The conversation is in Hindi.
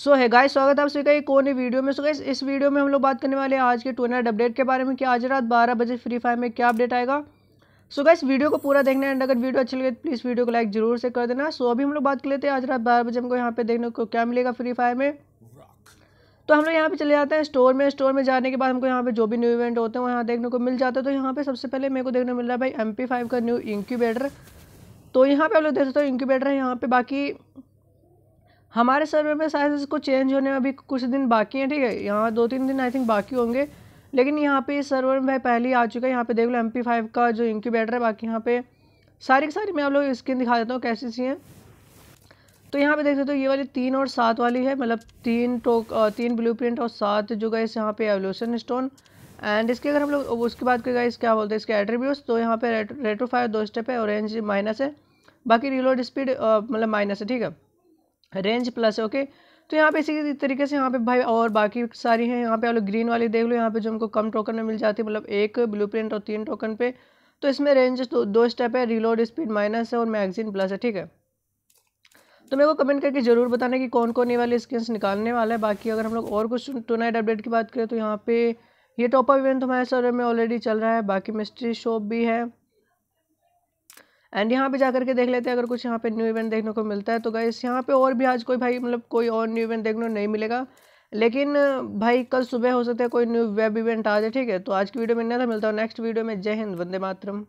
सो है गाइस स्वागत है आप सभी का एक कोने वीडियो में सो so, गाइस इस वीडियो में हम लोग बात करने वाले हैं आज के टूर्नामेंट अपडेट के बारे में कि आज रात बारह बजे फ्री फायर में क्या अपडेट आएगा सो so, गाइस वीडियो को पूरा देखना एंड अगर वीडियो अच्छी लगे तो प्लीज़ वीडियो को लाइक जरूर से कर देना सो so, अभी हम लोग बात कर लेते हैं आज रात बारह बजे हमको यहाँ पे देखने को क्या मिलेगा फ्री फायर में तो हम लोग यहाँ पे चले जाते हैं स्टोर में स्टोर में जाने के बाद हमको यहाँ पे जो भी न्यू इवेंट होते हैं वो यहाँ देखने को मिल जाता है तो यहाँ पे सबसे पहले मेरे को देखने को मिल रहा है भाई एम का न्यू इंक्यूबेटर तो यहाँ पे हम लोग देख सकते हो इंक्यूबेटर है यहाँ पे बाकी हमारे सर्वे में शायद इसको चेंज होने में अभी कुछ दिन बाकी हैं ठीक है यहाँ दो तीन दिन आई थिंक बाकी होंगे लेकिन यहाँ पे इस सर्वर में भाई पहले ही आ चुका है यहाँ पे देख लो एम पी फाइव का जो इंक्यूबेटर है बाकी यहाँ पे सारी की सारी मैं आप लोग स्क्रीन दिखा देता हूँ कैसी सी हैं तो यहाँ पे देख सकते हो तो ये वाली तीन और सात वाली है मतलब तीन टोक तीन ब्लू और सात जो गए इस यहाँ पे एवोल्यूशन स्टोन एंड इसके अगर हम लोग उसके बाद के इस क्या बोलते हैं इसके एट्रीब्यूट तो यहाँ पे रेट्रोफायर फायर दो स्टेप है ऑरेंज माइनस है बाकी रिलोड स्पीड मतलब माइनस है ठीक है रेंज प्लस ओके तो यहाँ पे इसी तरीके से यहाँ पे भाई और बाकी सारी हैं यहाँ पे आप लोग ग्रीन वाली देख लो यहाँ पे जो हमको कम टोकन में मिल जाती है मतलब एक ब्लू प्रिंट और तीन टोकन पे तो इसमें रेंज तो दो स्टेप है रिलोड स्पीड माइनस है और मैगजीन प्लस है ठीक है तो मेरे को कमेंट करके ज़रूर बताना कि कौन कौन ये वाले स्किन्स निकालने वाला है बाकी अगर हम लोग और कुछ टू नाइट अपडेट की बात करें तो यहाँ पे ये टॉपअप इवेंट हमारे सर में ऑलरेडी चल रहा है बाकी मिस्ट्री शॉप भी है एंड यहाँ पे जा करके देख लेते हैं अगर कुछ यहाँ पे न्यू इवेंट देखने को मिलता है तो गाइस यहाँ पे और भी आज कोई भाई मतलब कोई और न्यू इवेंट देखने को नहीं मिलेगा लेकिन भाई कल सुबह हो सकता है कोई न्यू वेब इवेंट आ जाए ठीक है तो आज की वीडियो में नहीं था मिलता हूँ नेक्स्ट वीडियो में जय हिंद वंदे मातरम